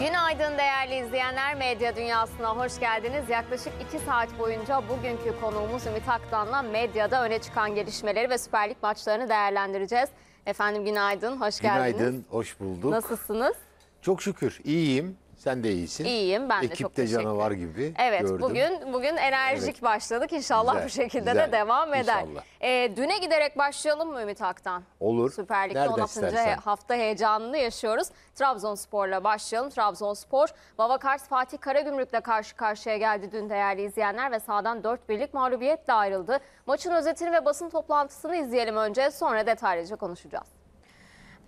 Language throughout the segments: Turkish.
Günaydın değerli izleyenler. Medya Dünyası'na hoş geldiniz. Yaklaşık 2 saat boyunca bugünkü konuğumuz Ümit Aktan'la medyada öne çıkan gelişmeleri ve Süper Lig maçlarını değerlendireceğiz. Efendim günaydın, hoş geldiniz. Günaydın, hoş bulduk. Nasılsınız? Çok şükür, iyiyim. Sen de iyisin. İyiyim ben Ekip de çok teşekkür ederim. canavar gibi Evet gördüm. bugün bugün enerjik Evet. başladık inşallah Güzel, bu şekilde güzel. de devam eder. İnşallah. Ee, düne giderek başlayalım mı Ümit Ak'tan? Olur. Süper Lig'de Nereden 16. istersen. hafta heyecanını yaşıyoruz. Trabzonspor'la başlayalım. Trabzonspor, Vavakars Fatih Karagümrük'le karşı karşıya geldi dün değerli izleyenler ve sahadan 4 birlik mağlubiyetle ayrıldı. Maçın özetini ve basın toplantısını izleyelim önce sonra detaylıca konuşacağız.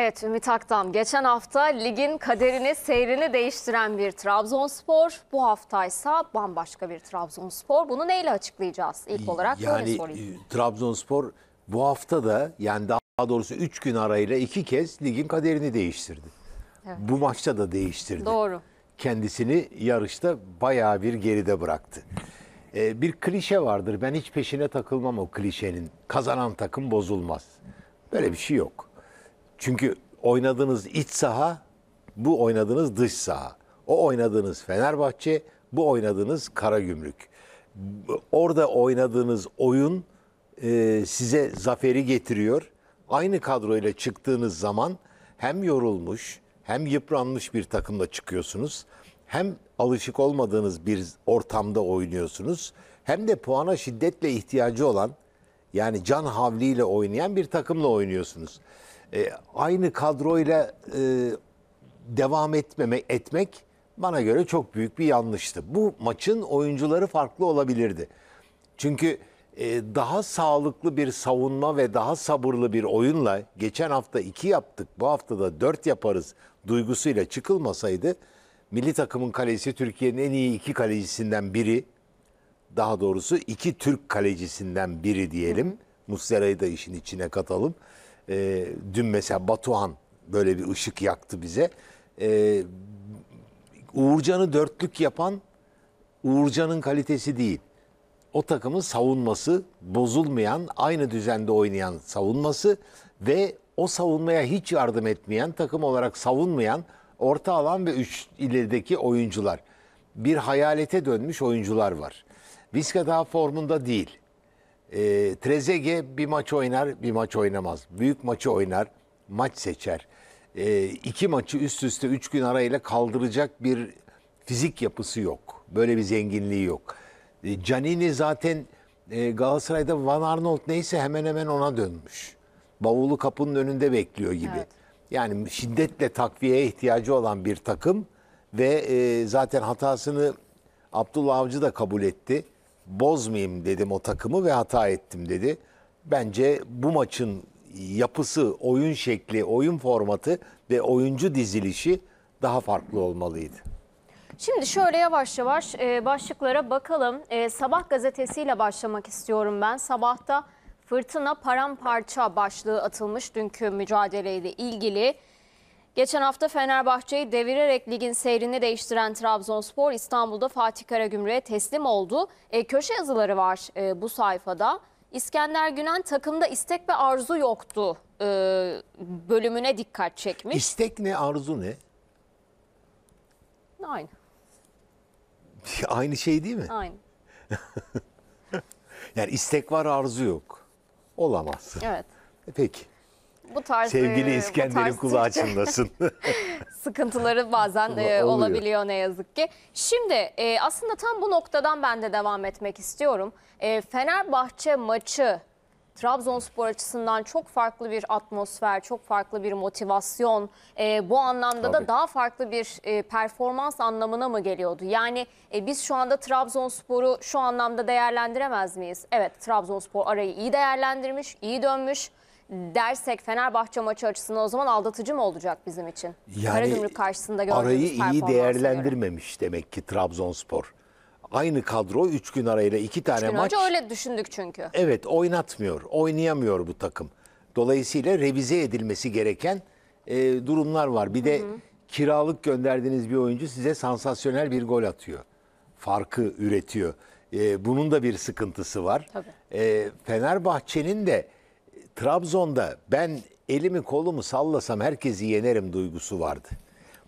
Evet Ümit Akdam geçen hafta ligin kaderini seyrini değiştiren bir Trabzonspor. Bu haftaysa bambaşka bir Trabzonspor. Bunu neyle açıklayacağız ilk olarak? Yani sorayım. E, Trabzonspor bu hafta da yani daha doğrusu 3 gün arayla 2 kez ligin kaderini değiştirdi. Evet. Bu maçta da değiştirdi. Doğru. Kendisini yarışta bayağı bir geride bıraktı. Ee, bir klişe vardır ben hiç peşine takılmam o klişenin. Kazanan takım bozulmaz. Böyle bir şey yok çünkü oynadığınız iç saha, bu oynadığınız dış saha. O oynadığınız Fenerbahçe, bu oynadığınız Karagümrük. Orada oynadığınız oyun e, size zaferi getiriyor. Aynı kadroyla çıktığınız zaman hem yorulmuş hem yıpranmış bir takımla çıkıyorsunuz. Hem alışık olmadığınız bir ortamda oynuyorsunuz. Hem de puana şiddetle ihtiyacı olan yani can havliyle oynayan bir takımla oynuyorsunuz e, aynı kadroyla e, devam etmeme etmek bana göre çok büyük bir yanlıştı. Bu maçın oyuncuları farklı olabilirdi. Çünkü e, daha sağlıklı bir savunma ve daha sabırlı bir oyunla geçen hafta iki yaptık, bu hafta da dört yaparız duygusuyla çıkılmasaydı milli takımın kalesi Türkiye'nin en iyi iki kalecisinden biri. Daha doğrusu iki Türk kalecisinden biri diyelim. Muslera'yı da işin içine katalım. E, dün mesela Batuhan böyle bir ışık yaktı bize. E, Uğurcan'ı dörtlük yapan Uğurcan'ın kalitesi değil. O takımın savunması, bozulmayan, aynı düzende oynayan savunması ve o savunmaya hiç yardım etmeyen, takım olarak savunmayan orta alan ve üç ilerideki oyuncular. Bir hayalete dönmüş oyuncular var. Viska daha formunda değil. E, ee, Trezege bir maç oynar, bir maç oynamaz. Büyük maçı oynar, maç seçer. E, iki maçı üst üste üç gün arayla kaldıracak bir fizik yapısı yok. Böyle bir zenginliği yok. E, Canini zaten e, Galatasaray'da Van Arnold neyse hemen hemen ona dönmüş. Bavulu kapının önünde bekliyor gibi. Evet. Yani şiddetle takviyeye ihtiyacı olan bir takım ve e, zaten hatasını Abdullah Avcı da kabul etti bozmayayım dedim o takımı ve hata ettim dedi. Bence bu maçın yapısı, oyun şekli, oyun formatı ve oyuncu dizilişi daha farklı olmalıydı. Şimdi şöyle yavaş yavaş e, başlıklara bakalım. E, sabah gazetesiyle başlamak istiyorum ben. Sabahta fırtına paramparça başlığı atılmış dünkü mücadeleyle ilgili. Geçen hafta Fenerbahçe'yi devirerek ligin seyrini değiştiren Trabzonspor İstanbul'da Fatih Karagümrük'e teslim oldu. E, köşe yazıları var e, bu sayfada. İskender Günen takımda istek ve arzu yoktu e, bölümüne dikkat çekmiş. İstek ne arzu ne? Aynı. Aynı şey değil mi? Aynı. yani istek var arzu yok. Olamaz. Evet. E, peki bu tarz sevgili e, İskender'in kulağı açındasın. sıkıntıları bazen e, olabiliyor ne yazık ki. Şimdi e, aslında tam bu noktadan ben de devam etmek istiyorum. E, Fenerbahçe maçı Trabzonspor açısından çok farklı bir atmosfer, çok farklı bir motivasyon. E, bu anlamda Tabii. da daha farklı bir e, performans anlamına mı geliyordu? Yani e, biz şu anda Trabzonspor'u şu anlamda değerlendiremez miyiz? Evet Trabzonspor arayı iyi değerlendirmiş, iyi dönmüş dersek Fenerbahçe maçı açısından o zaman aldatıcı mı olacak bizim için? Yani Karagümrük karşısında gördüğümüz arayı iyi değerlendirmemiş göre. demek ki Trabzonspor. Aynı kadro 3 gün arayla 2 tane üç maç. Önce öyle düşündük çünkü. Evet oynatmıyor, oynayamıyor bu takım. Dolayısıyla revize edilmesi gereken e, durumlar var. Bir de hı hı. kiralık gönderdiğiniz bir oyuncu size sansasyonel bir gol atıyor. Farkı üretiyor. E, bunun da bir sıkıntısı var. Tabii. E, Fenerbahçe'nin de Trabzon'da ben elimi kolumu sallasam herkesi yenerim duygusu vardı.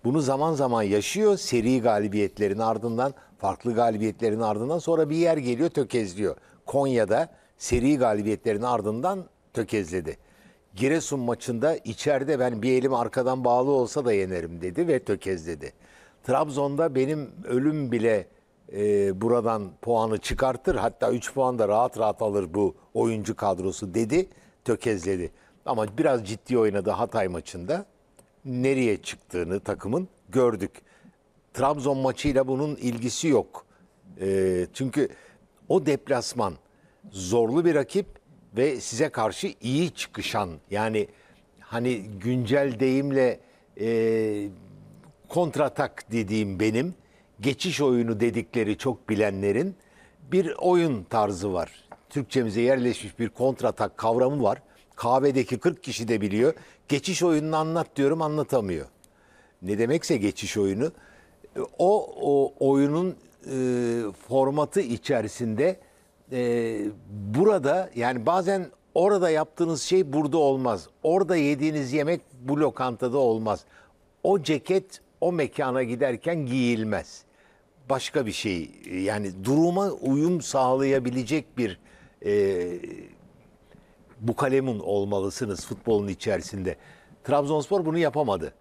Bunu zaman zaman yaşıyor. Seri galibiyetlerin ardından, farklı galibiyetlerin ardından sonra bir yer geliyor tökezliyor. Konya'da seri galibiyetlerin ardından tökezledi. Giresun maçında içeride ben bir elim arkadan bağlı olsa da yenerim dedi ve tökezledi. Trabzon'da benim ölüm bile e, buradan puanı çıkartır. Hatta 3 puan da rahat rahat alır bu oyuncu kadrosu dedi tökezledi. Ama biraz ciddi oynadı Hatay maçında. Nereye çıktığını takımın gördük. Trabzon maçıyla bunun ilgisi yok. E, çünkü o deplasman zorlu bir rakip ve size karşı iyi çıkışan yani hani güncel deyimle e, kontratak dediğim benim geçiş oyunu dedikleri çok bilenlerin bir oyun tarzı var. Türkçemize yerleşmiş bir kontratak kavramı var. Kahvedeki 40 kişi de biliyor. Geçiş oyununu anlat diyorum anlatamıyor. Ne demekse geçiş oyunu. O, o oyunun e, formatı içerisinde e, burada yani bazen orada yaptığınız şey burada olmaz. Orada yediğiniz yemek bu lokantada olmaz. O ceket o mekana giderken giyilmez. Başka bir şey yani duruma uyum sağlayabilecek bir e, bu kalemin olmalısınız futbolun içerisinde. Trabzonspor bunu yapamadı.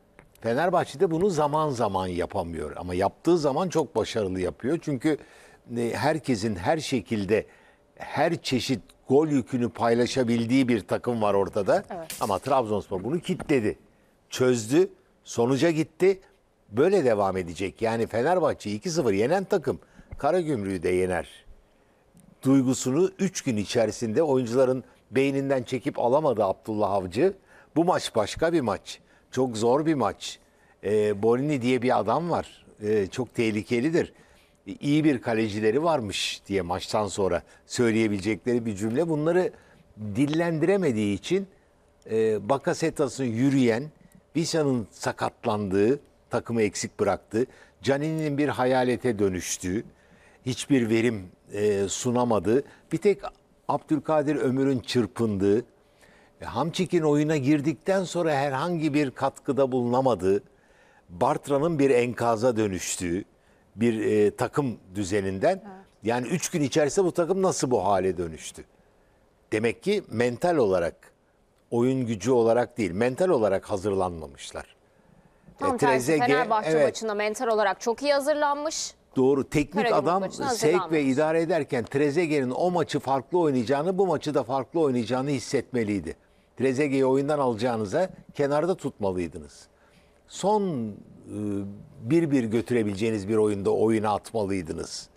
Fenerbahçe de bunu zaman zaman yapamıyor ama yaptığı zaman çok başarılı yapıyor. Çünkü e, herkesin her şekilde her çeşit gol yükünü paylaşabildiği bir takım var ortada. Evet. Ama Trabzonspor bunu kitledi. Çözdü, sonuca gitti. Böyle devam edecek. Yani Fenerbahçe 2-0 yenen takım Karagümrük'ü de yener duygusunu 3 gün içerisinde oyuncuların beyninden çekip alamadı Abdullah Avcı. Bu maç başka bir maç. Çok zor bir maç. E, ee, Bolini diye bir adam var. E, çok tehlikelidir. E, iyi bir kalecileri varmış diye maçtan sonra söyleyebilecekleri bir cümle. Bunları dillendiremediği için e, Bakasetas'ın yürüyen, Bisanın sakatlandığı, takımı eksik bıraktı. Canini'nin bir hayalete dönüştüğü, hiçbir verim e, sunamadı. Bir tek Abdülkadir Ömür'ün çırpındığı, e, Hamçik'in oyuna girdikten sonra herhangi bir katkıda bulunamadığı, Bartra'nın bir enkaza dönüştüğü bir e, takım düzeninden evet. yani üç gün içerisinde bu takım nasıl bu hale dönüştü? Demek ki mental olarak, oyun gücü olarak değil, mental olarak hazırlanmamışlar. E, Tam e, tersi Trezeguet, Fenerbahçe evet. maçında mental olarak çok iyi hazırlanmış. Doğru. Teknik Karagümrük adam sevk ve idare ederken Trezeguet'in o maçı farklı oynayacağını, bu maçı da farklı oynayacağını hissetmeliydi. Trezeguet'i oyundan alacağınıza kenarda tutmalıydınız. Son ıı, bir bir götürebileceğiniz bir oyunda oyuna atmalıydınız.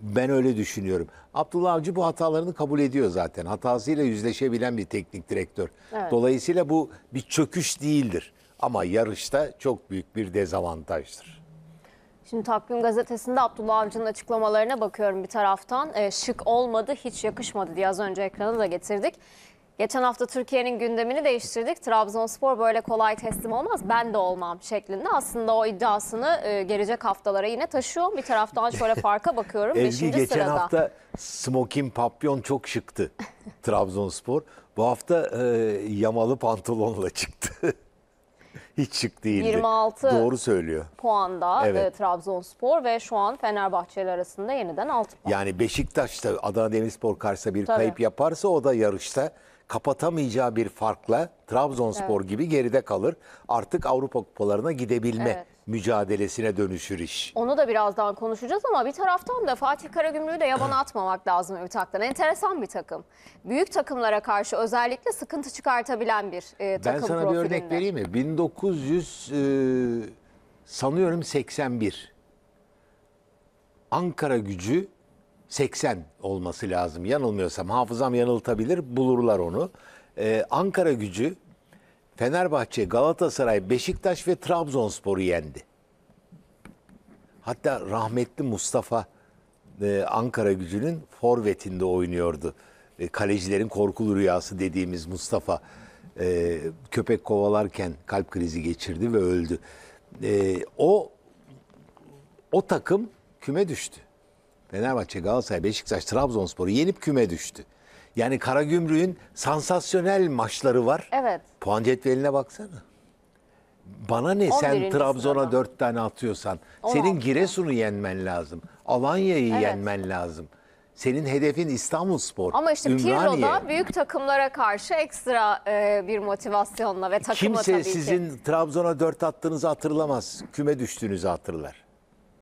Ben öyle düşünüyorum. Abdullah Avcı bu hatalarını kabul ediyor zaten. Hatasıyla yüzleşebilen bir teknik direktör. Evet. Dolayısıyla bu bir çöküş değildir. Ama yarışta çok büyük bir dezavantajdır. Şimdi Takvim Gazetesi'nde Abdullah Avcı'nın açıklamalarına bakıyorum bir taraftan. E, şık olmadı, hiç yakışmadı diye az önce ekrana da getirdik. Geçen hafta Türkiye'nin gündemini değiştirdik. Trabzonspor böyle kolay teslim olmaz, ben de olmam şeklinde. Aslında o iddiasını e, gelecek haftalara yine taşıyor. Bir taraftan şöyle farka bakıyorum. Evgi geçen sırada. hafta smoking papyon çok şıktı Trabzonspor. Bu hafta e, yamalı pantolonla çıktı. hiç şık değildi. 26 Doğru söylüyor. puanda e, Evet. e, Trabzonspor ve şu an Fenerbahçe arasında yeniden 6 puan. Yani Beşiktaş da Adana Demirspor karşısında bir Tabii. kayıp yaparsa o da yarışta kapatamayacağı bir farkla Trabzonspor evet. gibi geride kalır. Artık Avrupa kupalarına gidebilme evet. mücadelesine dönüşür iş. Onu da birazdan konuşacağız ama bir taraftan da Fatih Karagümrük'ü de yabana atmamak lazım Övtak'tan. Enteresan bir takım. Büyük takımlara karşı özellikle sıkıntı çıkartabilen bir e, takım Ben sana profilinde. bir örnek vereyim mi? 1900 e, sanıyorum 81. Ankara gücü 80 olması lazım yanılmıyorsam. Hafızam yanıltabilir bulurlar onu. Ee, Ankara gücü Fenerbahçe, Galatasaray, Beşiktaş ve Trabzonspor'u yendi. Hatta rahmetli Mustafa e, Ankara gücünün forvetinde oynuyordu. E, kalecilerin korkulu rüyası dediğimiz Mustafa e, köpek kovalarken kalp krizi geçirdi ve öldü. E, o o takım küme düştü. Fenerbahçe, Galatasaray, Beşiktaş, Trabzonspor'u yenip küme düştü. Yani Karagümrük'ün sansasyonel maçları var. Evet. Puan cetveline baksana. Bana ne sen Trabzon'a sırada. dört tane atıyorsan. 16. Senin Giresun'u yenmen lazım. Alanya'yı Evet. yenmen lazım. Senin hedefin İstanbulspor. Ama işte Ümraniye. Pirlo'da büyük takımlara karşı ekstra e, bir motivasyonla ve takıma Kimse tabii ki. sizin Trabzon'a dört attığınızı hatırlamaz. Küme düştüğünüzü hatırlar.